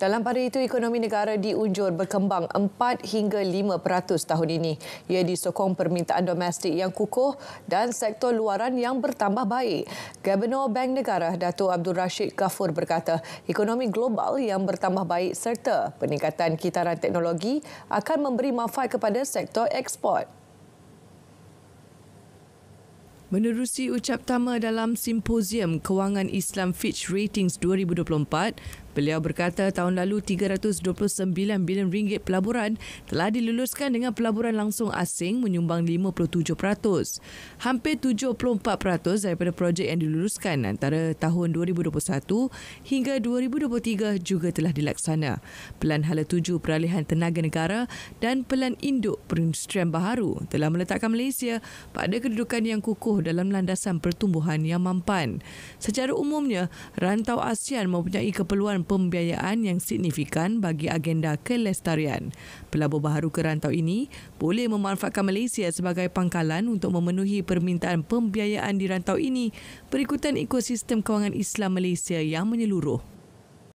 Dalam pada itu, ekonomi negara diunjur berkembang 4 hingga 5 peratus tahun ini. Ia disokong permintaan domestik yang kukuh dan sektor luaran yang bertambah baik. Gubernur Bank Negara, Dato' Abdul Rashid Ghafur berkata, ekonomi global yang bertambah baik serta peningkatan kitaran teknologi akan memberi manfaat kepada sektor ekspor. Menerusi ucap tama dalam simposium Kewangan Islam Fitch Ratings 2024, Beliau berkata tahun lalu 329 bilion ringgit pelaburan telah diluluskan dengan pelaburan langsung asing menyumbang 57%. Hampir 74% daripada projek yang diluluskan antara tahun 2021 hingga 2023 juga telah dilaksana. Pelan Hala Tuju Peralihan Tenaga Negara dan Pelan Induk Perindustrian Baharu telah meletakkan Malaysia pada kedudukan yang kukuh dalam landasan pertumbuhan yang mampan. Secara umumnya, rantau ASEAN mempunyai keperluan dan pembiayaan yang signifikan bagi agenda kelestarian. Pelabur baharu kerantau ini boleh memanfaatkan Malaysia sebagai pangkalan untuk memenuhi permintaan pembiayaan di rantau ini berikutan ekosistem kewangan Islam Malaysia yang menyeluruh.